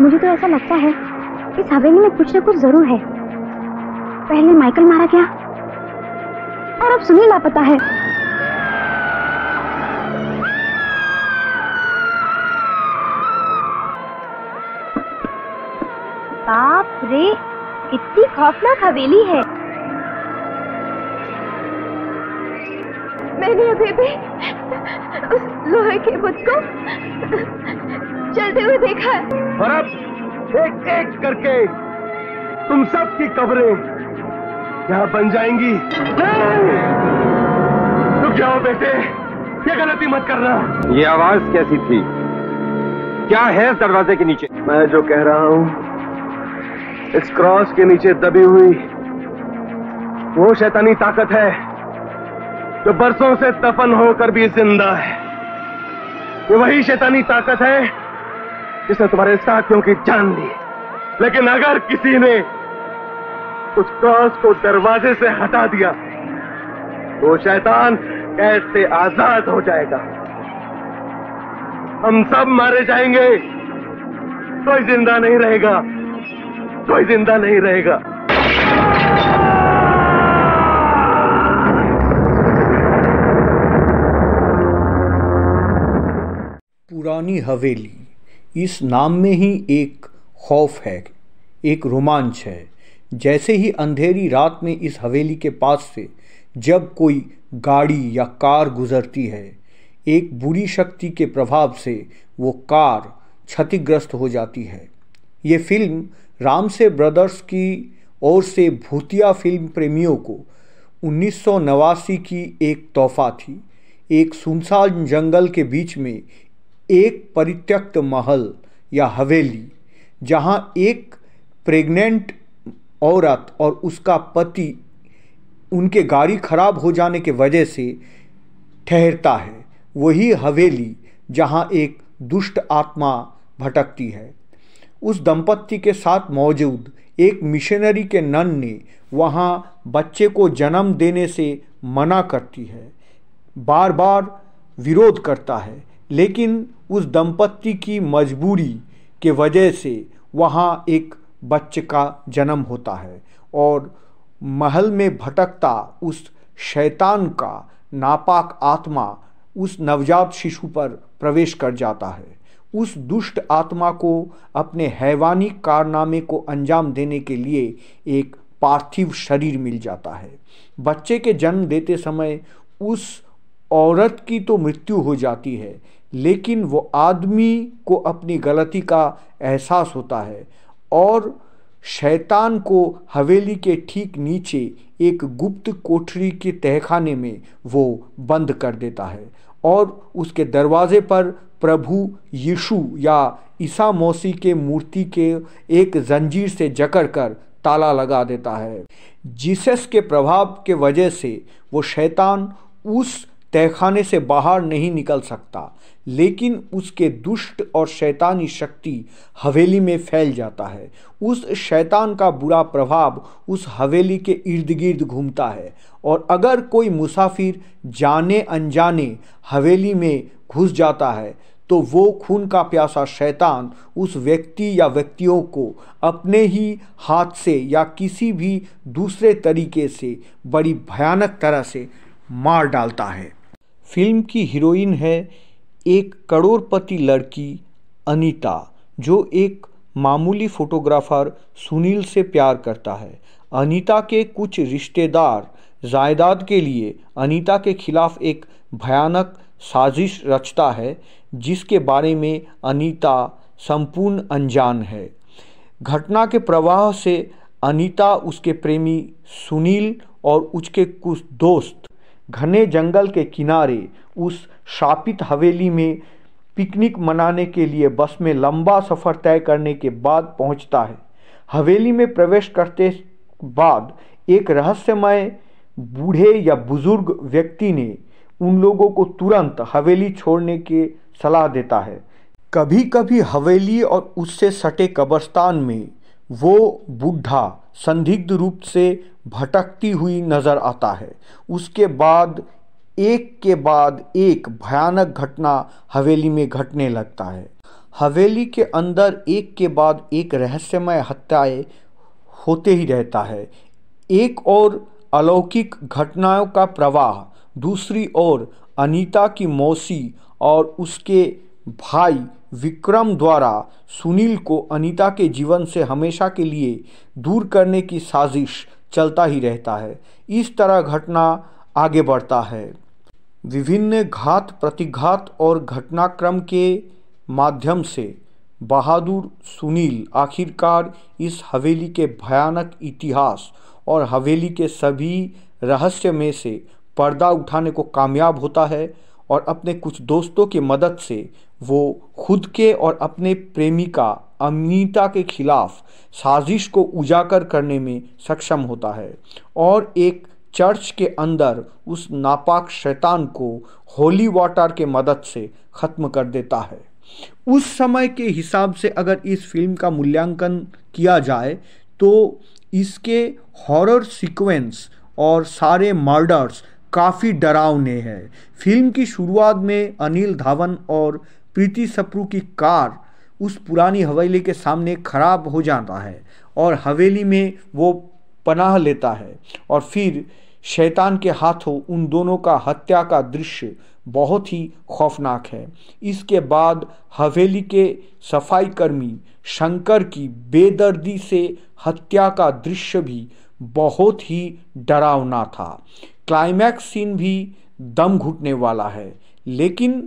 मुझे तो ऐसा लगता है इस हवेली में कुछ न कुछ जरूर है पहले माइकल मारा गया और अब सुनील लापता है बाप रे इतनी खौफनाक हवेली है मैंने अभी भी उस लोहे के बुद्ध को चलते हुए देखा है और अब एक एक करके तुम सब की कब्रें यहाँ बन जाएंगी रुक जाओ बेटे ये गलती मत करना ये आवाज कैसी थी क्या है इस दरवाजे के नीचे मैं जो कह रहा हूँ इस क्रॉस के नीचे दबी हुई वो शैतानी ताकत है जो बरसों से दफन होकर भी जिंदा है ये वही शैतानी ताकत है जिसने तुम्हारे साथियों की जान ली लेकिन अगर किसी ने उस क्रॉस को दरवाजे से हटा दिया तो शैतान कैसे आजाद हो जाएगा हम सब मारे जाएंगे कोई जिंदा नहीं रहेगा कोई जिंदा नहीं रहेगा पुरानी हवेली इस नाम में ही एक खौफ है एक रोमांच है जैसे ही अंधेरी रात में इस हवेली के पास से जब कोई गाड़ी या कार गुजरती है एक बुरी शक्ति के प्रभाव से वो कार क्षतिग्रस्त हो जाती है ये फिल्म राम से ब्रदर्स की ओर से भूतिया फिल्म प्रेमियों को उन्नीस की एक तोहफा थी एक सुनसान जंगल के बीच में एक परित्यक्त महल या हवेली जहाँ एक प्रेग्नेंट औरत और उसका पति उनके गाड़ी खराब हो जाने के वजह से ठहरता है वही हवेली जहाँ एक दुष्ट आत्मा भटकती है उस दंपत्ति के साथ मौजूद एक मिशनरी के नन ने वहाँ बच्चे को जन्म देने से मना करती है बार बार विरोध करता है लेकिन उस दंपत्ति की मजबूरी के वजह से वहाँ एक बच्चे का जन्म होता है और महल में भटकता उस शैतान का नापाक आत्मा उस नवजात शिशु पर प्रवेश कर जाता है उस दुष्ट आत्मा को अपने हैवानी कारनामे को अंजाम देने के लिए एक पार्थिव शरीर मिल जाता है बच्चे के जन्म देते समय उस औरत की तो मृत्यु हो जाती है लेकिन वो आदमी को अपनी गलती का एहसास होता है और शैतान को हवेली के ठीक नीचे एक गुप्त कोठरी के तहखाने में वो बंद कर देता है और उसके दरवाजे पर प्रभु यीशु या ईसा मौसी के मूर्ति के एक जंजीर से जकड़ कर ताला लगा देता है जीसस के प्रभाव के वजह से वो शैतान उस तहखाने से बाहर नहीं निकल सकता लेकिन उसके दुष्ट और शैतानी शक्ति हवेली में फैल जाता है उस शैतान का बुरा प्रभाव उस हवेली के इर्द गिर्द घूमता है और अगर कोई मुसाफिर जाने अनजाने हवेली में घुस जाता है तो वो खून का प्यासा शैतान उस व्यक्ति या व्यक्तियों को अपने ही हाथ से या किसी भी दूसरे तरीके से बड़ी भयानक तरह से मार डालता है फिल्म की हीरोइन है एक करोड़पति लड़की अनीता जो एक मामूली फोटोग्राफर सुनील से प्यार करता है अनीता के कुछ रिश्तेदार जायदाद के लिए अनीता के खिलाफ एक भयानक साजिश रचता है जिसके बारे में अनीता संपूर्ण अनजान है घटना के प्रवाह से अनीता उसके प्रेमी सुनील और उसके कुछ दोस्त घने जंगल के किनारे उस शापित हवेली में पिकनिक मनाने के लिए बस में लंबा सफ़र तय करने के बाद पहुंचता है हवेली में प्रवेश करते बाद एक रहस्यमय बूढ़े या बुजुर्ग व्यक्ति ने उन लोगों को तुरंत हवेली छोड़ने की सलाह देता है कभी कभी हवेली और उससे सटे कब्रस्तान में वो बुढ़ा संदिग्ध रूप से भटकती हुई नज़र आता है उसके बाद एक के बाद एक भयानक घटना हवेली में घटने लगता है हवेली के अंदर एक के बाद एक रहस्यमय हत्याएं होते ही रहता है एक और अलौकिक घटनाओं का प्रवाह दूसरी ओर अनीता की मौसी और उसके भाई विक्रम द्वारा सुनील को अनीता के जीवन से हमेशा के लिए दूर करने की साजिश चलता ही रहता है इस तरह घटना आगे बढ़ता है विभिन्न घात प्रतिघात और घटनाक्रम के माध्यम से बहादुर सुनील आखिरकार इस हवेली के भयानक इतिहास और हवेली के सभी रहस्य में से पर्दा उठाने को कामयाब होता है और अपने कुछ दोस्तों की मदद से वो खुद के और अपने प्रेमिका अमीता के खिलाफ साजिश को उजागर करने में सक्षम होता है और एक चर्च के अंदर उस नापाक शैतान को होली वाटर के मदद से ख़त्म कर देता है उस समय के हिसाब से अगर इस फिल्म का मूल्यांकन किया जाए तो इसके हॉरर सीक्वेंस और सारे मर्डर्स काफ़ी डरावने हैं फिल्म की शुरुआत में अनिल धावन और प्रीति सप्रू की कार उस पुरानी हवेली के सामने खराब हो जाता है और हवेली में वो पनाह लेता है और फिर शैतान के हाथों उन दोनों का हत्या का दृश्य बहुत ही खौफनाक है इसके बाद हवेली के सफाईकर्मी शंकर की बेदर्दी से हत्या का दृश्य भी बहुत ही डरावना था क्लाइमैक्स सीन भी दम घुटने वाला है लेकिन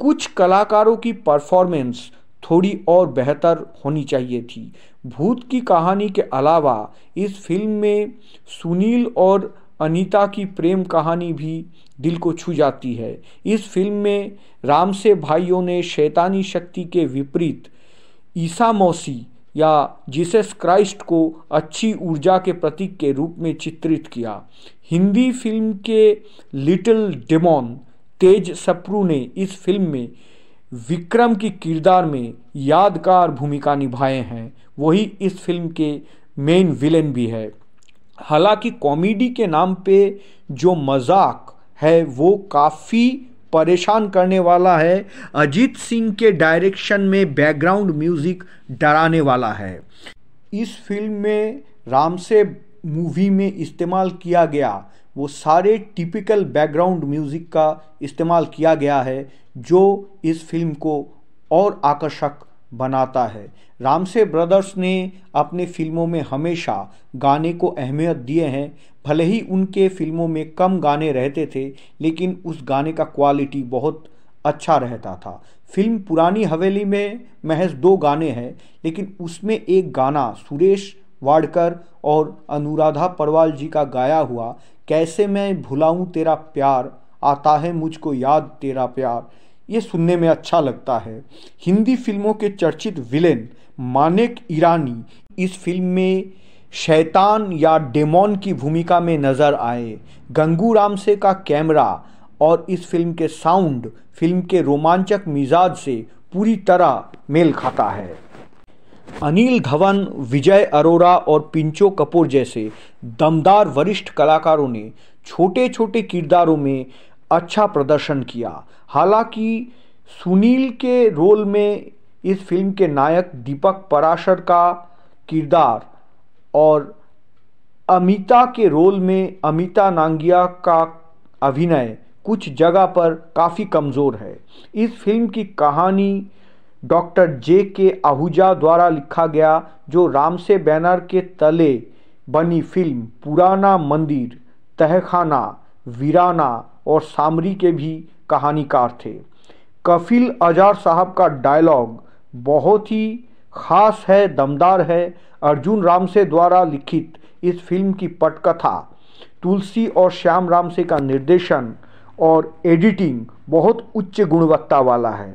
कुछ कलाकारों की परफॉर्मेंस थोड़ी और बेहतर होनी चाहिए थी भूत की कहानी के अलावा इस फिल्म में सुनील और अनीता की प्रेम कहानी भी दिल को छू जाती है इस फिल्म में राम से भाइयों ने शैतानी शक्ति के विपरीत ईसा मौसी या जीसस क्राइस्ट को अच्छी ऊर्जा के प्रतीक के रूप में चित्रित किया हिंदी फिल्म के लिटिल डेमोन तेज सप्रू ने इस फिल्म में विक्रम की किरदार में यादगार भूमिका निभाए हैं वही इस फिल्म के मेन विलेन भी है हालांकि कॉमेडी के नाम पे जो मजाक है वो काफ़ी परेशान करने वाला है अजीत सिंह के डायरेक्शन में बैकग्राउंड म्यूजिक डराने वाला है इस फिल्म में राम से मूवी में इस्तेमाल किया गया वो सारे टिपिकल बैकग्राउंड म्यूजिक का इस्तेमाल किया गया है जो इस फिल्म को और आकर्षक बनाता है रामसे ब्रदर्स ने अपनी फिल्मों में हमेशा गाने को अहमियत दिए हैं भले ही उनके फिल्मों में कम गाने रहते थे लेकिन उस गाने का क्वालिटी बहुत अच्छा रहता था फिल्म पुरानी हवेली में महज दो गाने हैं लेकिन उसमें एक गाना सुरेश वाडकर और अनुराधा परवाल जी का गाया हुआ कैसे मैं भुलाऊँ तेरा प्यार आता है मुझको याद तेरा प्यार ये सुनने में अच्छा लगता है हिंदी फिल्मों के चर्चित विलेन मानिक ईरानी इस फिल्म में शैतान या डेमोन की भूमिका में नज़र आए गंगू रामसे का कैमरा और इस फिल्म के साउंड फिल्म के रोमांचक मिजाज से पूरी तरह मेल खाता है अनिल धवन विजय अरोरा और पिंचो कपूर जैसे दमदार वरिष्ठ कलाकारों ने छोटे छोटे किरदारों में अच्छा प्रदर्शन किया हालांकि सुनील के रोल में इस फिल्म के नायक दीपक पराशर का किरदार और अमिता के रोल में अमिता नांगिया का अभिनय कुछ जगह पर काफ़ी कमज़ोर है इस फिल्म की कहानी डॉक्टर जे के आहूजा द्वारा लिखा गया जो राम से बैनर के तले बनी फिल्म पुराना मंदिर तहखाना वीराना और सामरी के भी कहानीकार थे कफिल अजार साहब का डायलॉग बहुत ही खास है दमदार है अर्जुन रामसे द्वारा लिखित इस फिल्म की पटकथा तुलसी और श्याम रामसे का निर्देशन और एडिटिंग बहुत उच्च गुणवत्ता वाला है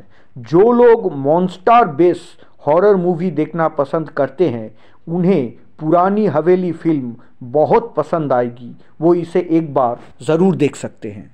जो लोग मॉन्स्टार बेस हॉरर मूवी देखना पसंद करते हैं उन्हें पुरानी हवेली फिल्म बहुत पसंद आएगी वो इसे एक बार ज़रूर देख सकते हैं